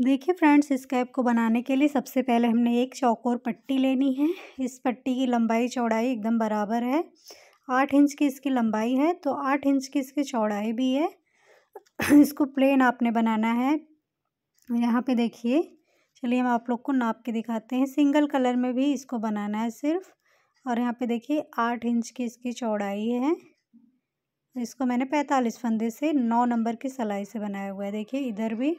देखिए फ्रेंड्स इस कैप को बनाने के लिए सबसे पहले हमने एक चौकोर पट्टी लेनी है इस पट्टी की लंबाई चौड़ाई एकदम बराबर है आठ इंच की इसकी लंबाई है तो आठ इंच की इसकी चौड़ाई भी है इसको प्लेन आपने बनाना है यहाँ पे देखिए चलिए हम आप लोग को नाप के दिखाते हैं सिंगल कलर में भी इसको बनाना है सिर्फ और यहाँ पे देखिए आठ इंच की इसकी चौड़ाई है इसको मैंने पैंतालीस फंदे से नौ नंबर की सलाई से बनाया हुआ है देखिए इधर भी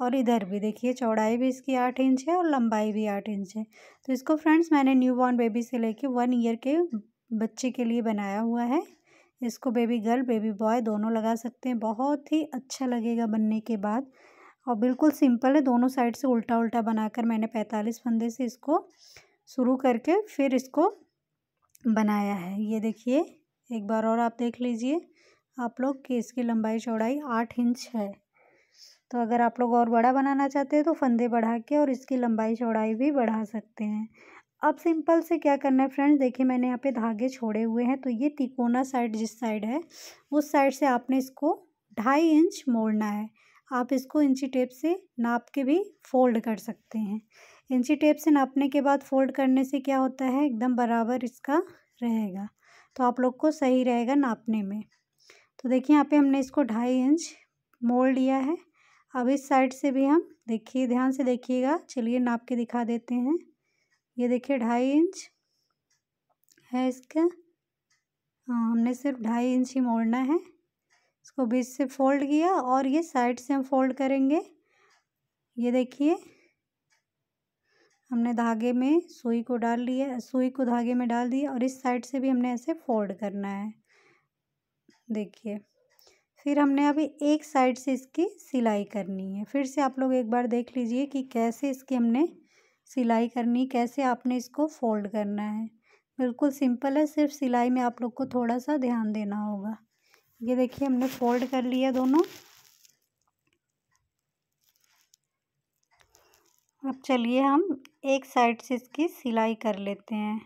और इधर भी देखिए चौड़ाई भी इसकी आठ इंच है और लंबाई भी आठ इंच है तो इसको फ्रेंड्स मैंने न्यू बॉर्न बेबी से लेके वन ईयर के बच्चे के लिए बनाया हुआ है इसको बेबी गर्ल बेबी बॉय दोनों लगा सकते हैं बहुत ही अच्छा लगेगा बनने के बाद और बिल्कुल सिंपल है दोनों साइड से उल्टा उल्टा बनाकर मैंने पैंतालीस फंदे से इसको शुरू करके फिर इसको बनाया है ये देखिए एक बार और आप देख लीजिए आप लोग कि इसकी लंबाई चौड़ाई आठ इंच है तो अगर आप लोग और बड़ा बनाना चाहते हैं तो फंदे बढ़ा के और इसकी लंबाई चौड़ाई भी बढ़ा सकते हैं अब सिंपल से क्या करना है फ्रेंड्स देखिए मैंने यहाँ पे धागे छोड़े हुए हैं तो ये तिकोना साइड जिस साइड है उस साइड से आपने इसको ढाई इंच मोड़ना है आप इसको इंची टेप से नाप के भी फोल्ड कर सकते हैं इंची टेप से नापने के बाद फोल्ड करने से क्या होता है एकदम बराबर इसका रहेगा तो आप लोग को सही रहेगा नापने में तो देखिए यहाँ पे हमने इसको ढाई इंच मोड़ लिया है अब इस साइड से भी हम देखिए ध्यान से देखिएगा चलिए नाप के दिखा देते हैं ये देखिए ढाई इंच है इसका हाँ हमने सिर्फ ढाई इंच ही मोड़ना है इसको बीच से फोल्ड किया और ये साइड से हम फोल्ड करेंगे ये देखिए हमने धागे में सुई को डाल लिया सुई को धागे में डाल दिया और इस साइड से भी हमने ऐसे फोल्ड करना है देखिए फिर हमने अभी एक साइड से इसकी सिलाई करनी है फिर से आप लोग एक बार देख लीजिए कि कैसे इसकी हमने सिलाई करनी कैसे आपने इसको फोल्ड करना है बिल्कुल सिंपल है सिर्फ सिलाई में आप लोग को थोड़ा सा ध्यान देना होगा ये देखिए हमने फोल्ड कर लिया दोनों अब चलिए हम एक साइड से इसकी सिलाई कर लेते हैं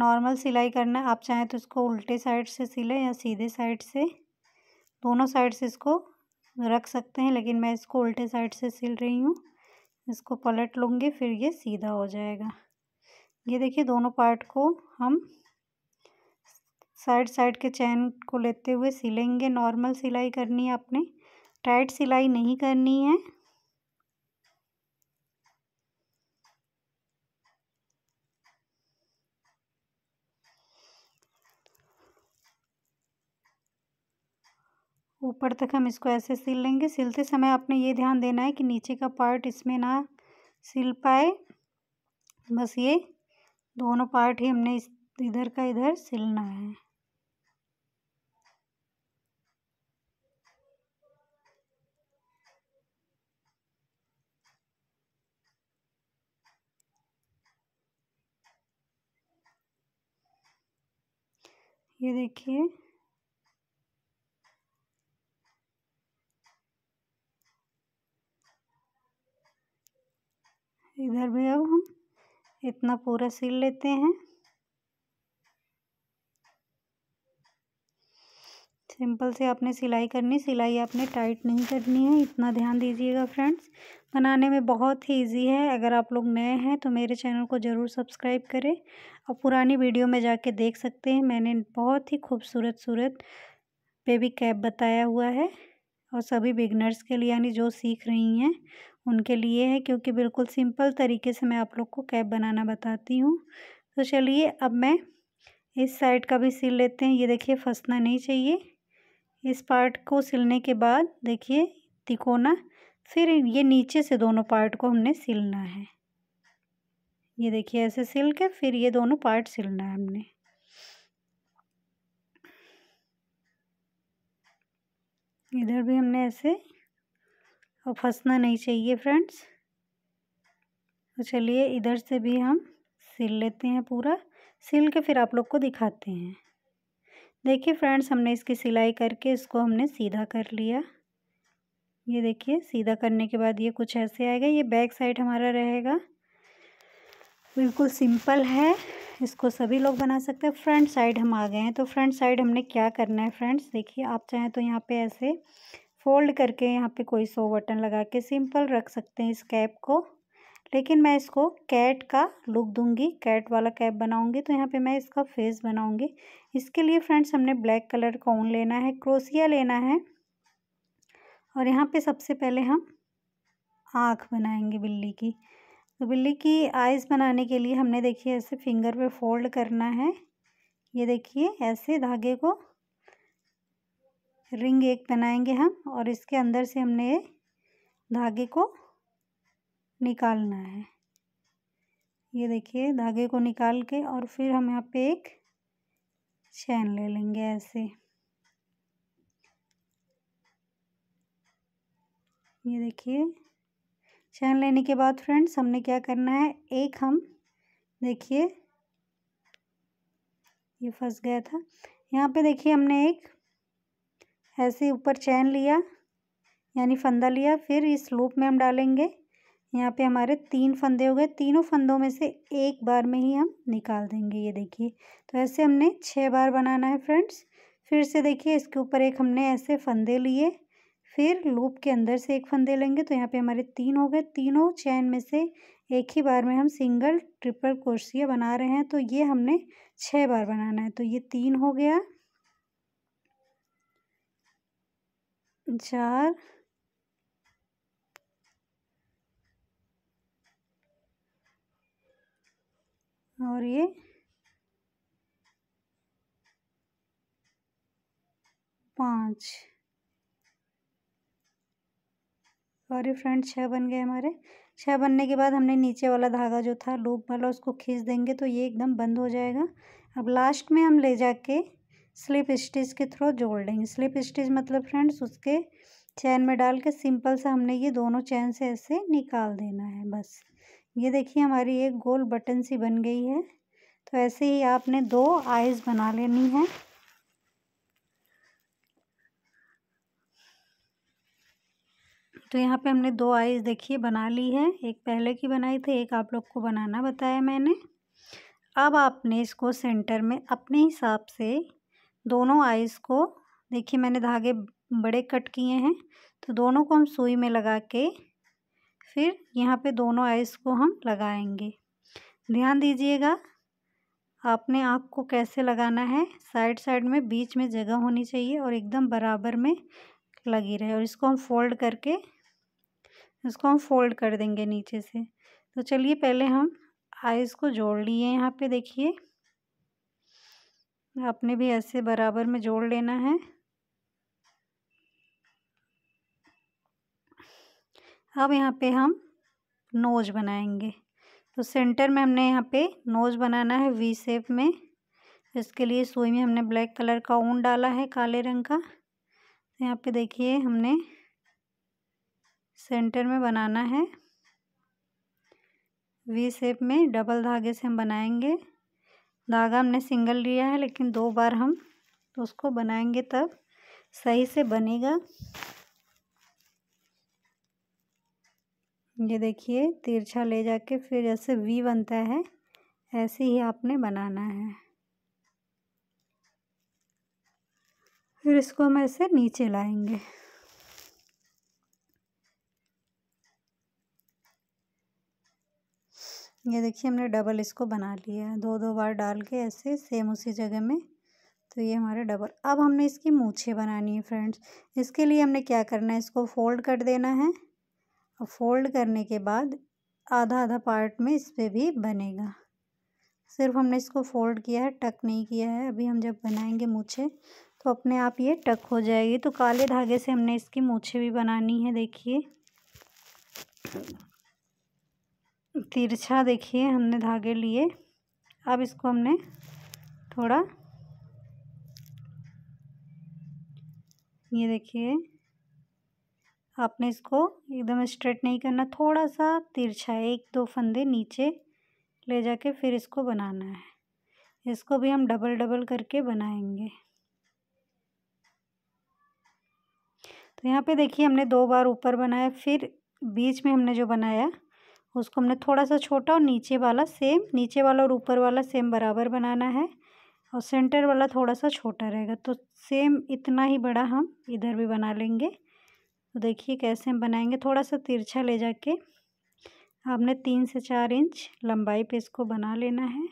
नॉर्मल सिलाई करना है आप चाहें तो इसको उल्टे साइड से सिलें या सीधे साइड से दोनों साइड से इसको रख सकते हैं लेकिन मैं इसको उल्टे साइड से सिल रही हूँ इसको पलट लूँगी फिर ये सीधा हो जाएगा ये देखिए दोनों पार्ट को हम साइड साइड के चैन को लेते हुए सिलेंगे नॉर्मल सिलाई करनी है आपने टाइट सिलाई नहीं करनी है ऊपर तक हम इसको ऐसे सिल लेंगे सिलते समय आपने ये ध्यान देना है कि नीचे का पार्ट इसमें ना सिल पाए बस ये दोनों पार्ट ही हमने इस इधर का इधर सिलना है ये देखिए इधर भी अब हम इतना पूरा सिल लेते हैं सिंपल से आपने सिलाई करनी सिलाई आपने टाइट नहीं करनी है इतना ध्यान दीजिएगा फ्रेंड्स बनाने में बहुत ही ईजी है अगर आप लोग नए हैं तो मेरे चैनल को ज़रूर सब्सक्राइब करें और पुरानी वीडियो में जाके देख सकते हैं मैंने बहुत ही खूबसूरत सूरत बेबी कैप बताया हुआ है और सभी बिगनर्स के लिए यानी जो सीख रही हैं उनके लिए है क्योंकि बिल्कुल सिंपल तरीके से मैं आप लोग को कैप बनाना बताती हूँ तो चलिए अब मैं इस साइड का भी सिल लेते हैं ये देखिए फंसना नहीं चाहिए इस पार्ट को सिलने के बाद देखिए तिकोना फिर ये नीचे से दोनों पार्ट को हमने सिलना है ये देखिए ऐसे सिल के फिर ये दोनों पार्ट सिलना है हमने इधर भी हमने ऐसे और फंसना नहीं चाहिए फ्रेंड्स तो चलिए इधर से भी हम सिल लेते हैं पूरा सिल के फिर आप लोग को दिखाते हैं देखिए फ्रेंड्स हमने इसकी सिलाई करके इसको हमने सीधा कर लिया ये देखिए सीधा करने के बाद ये कुछ ऐसे आएगा ये बैक साइड हमारा रहेगा बिल्कुल सिंपल है इसको सभी लोग बना सकते हैं फ्रंट साइड हम आ गए हैं तो फ्रंट साइड हमने क्या करना है फ्रेंड्स देखिए आप चाहें तो यहाँ पे ऐसे फोल्ड करके यहाँ पे कोई सो बटन लगा के सिंपल रख सकते हैं इस कैप को लेकिन मैं इसको कैट का लुक दूंगी कैट वाला कैप बनाऊंगी तो यहाँ पे मैं इसका फेस बनाऊंगी इसके लिए फ्रेंड्स हमने ब्लैक कलर का ऊन लेना है क्रोसिया लेना है और यहाँ पे सबसे पहले हम आँख बनाएंगे बिल्ली की तो बिल्ली की आइज़ बनाने के लिए हमने देखिए ऐसे फिंगर पर फोल्ड करना है ये देखिए ऐसे धागे को रिंग एक बनाएंगे हम और इसके अंदर से हमने धागे को निकालना है ये देखिए धागे को निकाल के और फिर हम यहाँ पे एक चैन ले लेंगे ऐसे ये देखिए चैन लेने के बाद फ्रेंड्स हमने क्या करना है एक हम देखिए ये फंस गया था यहाँ पे देखिए हमने एक ऐसे ऊपर चैन लिया यानी फंदा लिया फिर इस लूप में हम डालेंगे यहाँ पे हमारे तीन फंदे हो गए तीनों फंदों में से एक बार में ही हम निकाल देंगे ये देखिए तो ऐसे हमने छः बार बनाना है फ्रेंड्स फिर से देखिए इसके ऊपर एक हमने ऐसे फंदे लिए फिर लूप के अंदर से एक फंदे लेंगे तो यहाँ पे हमारे तीन हो गए तीनों चैन में से एक ही बार में हम सिंगल ट्रिपल क्रोशिया बना रहे हैं तो ये हमने छः बार बनाना है तो ये तीन हो गया जार और ये पाँच और ये फ्रेंड छः बन गए हमारे छः बनने के बाद हमने नीचे वाला धागा जो था लूप वाला उसको खींच देंगे तो ये एकदम बंद हो जाएगा अब लास्ट में हम ले जाके स्लिप स्टिच के थ्रू जोड़ लेंगे स्लिप स्टिच मतलब फ्रेंड्स उसके चैन में डाल के सिंपल सा हमने ये दोनों चैन से ऐसे निकाल देना है बस ये देखिए हमारी एक गोल बटन सी बन गई है तो ऐसे ही आपने दो आइज़ बना लेनी है तो यहाँ पे हमने दो आइज़ देखिए बना ली है एक पहले की बनाई थी एक आप लोग को बनाना बताया मैंने अब आपने इसको सेंटर में अपने हिसाब से दोनों आइस को देखिए मैंने धागे बड़े कट किए हैं तो दोनों को हम सुई में लगा के फिर यहाँ पे दोनों आइस को हम लगाएंगे ध्यान दीजिएगा आपने आँख को कैसे लगाना है साइड साइड में बीच में जगह होनी चाहिए और एकदम बराबर में लगी रहे और इसको हम फोल्ड करके इसको हम फोल्ड कर देंगे नीचे से तो चलिए पहले हम आइस को जोड़ लिए यहाँ पे देखिए आपने भी ऐसे बराबर में जोड़ लेना है अब यहाँ पे हम नोज बनाएंगे तो सेंटर में हमने यहाँ पे नोज बनाना है वी सेप में इसके लिए सुई में हमने ब्लैक कलर का ऊन डाला है काले रंग का तो यहाँ पे देखिए हमने सेंटर में बनाना है वी सेप में डबल धागे से हम बनाएंगे धागा हमने सिंगल लिया है लेकिन दो बार हम उसको बनाएंगे तब सही से बनेगा ये देखिए तिरछा ले जाके फिर जैसे वी बनता है ऐसे ही आपने बनाना है फिर इसको हम ऐसे नीचे लाएंगे ये देखिए हमने डबल इसको बना लिया है दो दो बार डाल के ऐसे सेम उसी जगह में तो ये हमारा डबल अब हमने इसकी मूछें बनानी है फ्रेंड्स इसके लिए हमने क्या करना है इसको फोल्ड कर देना है और फोल्ड करने के बाद आधा आधा पार्ट में इस पर भी बनेगा सिर्फ हमने इसको फोल्ड किया है टक नहीं किया है अभी हम जब बनाएंगे मूछें तो अपने आप ये टक हो जाएगी तो काले धागे से हमने इसकी मूछें भी बनानी है देखिए तिरछा देखिए हमने धागे लिए अब इसको हमने थोड़ा ये देखिए आपने इसको एकदम स्ट्रेट नहीं करना थोड़ा सा तिरछा एक दो फंदे नीचे ले जाके फिर इसको बनाना है इसको भी हम डबल डबल करके बनाएंगे तो यहाँ पे देखिए हमने दो बार ऊपर बनाया फिर बीच में हमने जो बनाया उसको हमने थोड़ा सा छोटा और नीचे वाला सेम नीचे वाला और ऊपर वाला सेम बराबर बनाना है और सेंटर वाला थोड़ा सा छोटा रहेगा तो सेम इतना ही बड़ा हम इधर भी बना लेंगे तो देखिए कैसे हम बनाएंगे थोड़ा सा तिरछा ले जाके आपने तीन से चार इंच लंबाई पे इसको बना लेना है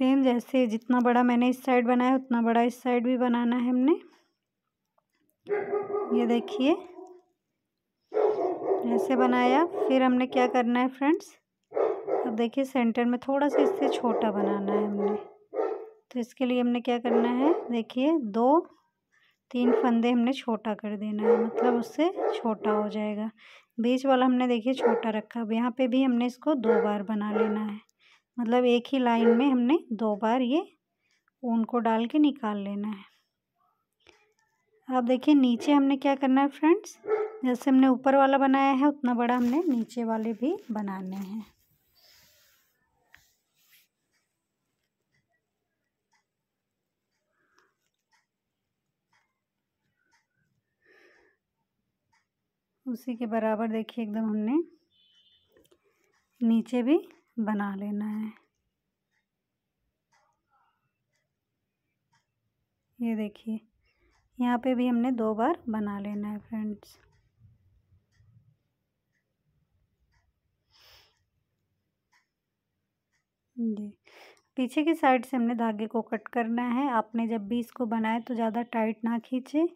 सेम जैसे जितना बड़ा मैंने इस साइड बनाया उतना बड़ा इस साइड भी बनाना है हमने ये देखिए ऐसे बनाया फिर हमने क्या करना है फ्रेंड्स अब देखिए सेंटर में थोड़ा सा इससे छोटा बनाना है हमने तो इसके लिए हमने क्या करना है देखिए दो तीन फंदे हमने छोटा कर देना है मतलब उससे छोटा हो जाएगा बीच वाला हमने देखिए छोटा रखा अब यहाँ पे भी हमने इसको दो बार बना लेना है मतलब एक ही लाइन में हमने दो बार ये ऊन को डाल के निकाल लेना है अब देखिए नीचे हमने क्या करना है फ्रेंड्स जैसे हमने ऊपर वाला बनाया है उतना बड़ा हमने नीचे वाले भी बनाने हैं उसी के बराबर देखिए एकदम हमने नीचे भी बना लेना है ये देखिए यहाँ पे भी हमने दो बार बना लेना है फ्रेंड्स जी पीछे की साइड से हमने धागे को कट करना है आपने जब भी इसको बनाए तो ज़्यादा टाइट ना खींचे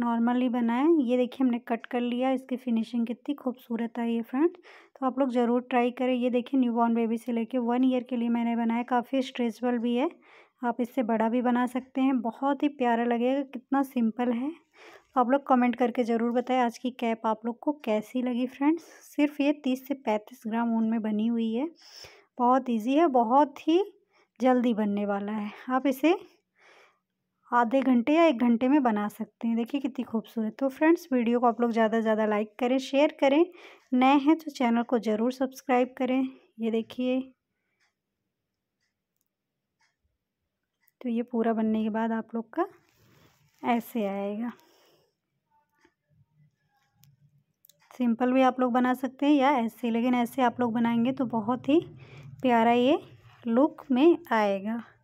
नॉर्मली बनाएं ये देखिए हमने कट कर लिया इसकी फिनिशिंग कितनी खूबसूरत आई है फ्रेंड्स तो आप लोग ज़रूर ट्राई करें ये देखिए न्यूबॉर्न बेबी से लेके वन ईयर के लिए मैंने बनाया काफ़ी स्ट्रेचबल भी है आप इससे बड़ा भी बना सकते हैं बहुत ही प्यारा लगेगा कितना सिंपल है आप लोग कमेंट करके ज़रूर बताएं आज की कैप आप लोग को कैसी लगी फ्रेंड्स सिर्फ ये तीस से पैंतीस ग्राम ऊन में बनी हुई है बहुत इजी है बहुत ही जल्दी बनने वाला है आप इसे आधे घंटे या एक घंटे में बना सकते हैं देखिए कितनी खूबसूरत तो फ्रेंड्स वीडियो को आप लोग ज़्यादा से ज़्यादा लाइक करें शेयर करें नए हैं तो चैनल को ज़रूर सब्सक्राइब करें ये देखिए तो ये पूरा बनने के बाद आप लोग का ऐसे आएगा सिंपल भी आप लोग बना सकते हैं या ऐसे लेकिन ऐसे आप लोग बनाएंगे तो बहुत ही प्यारा ये लुक में आएगा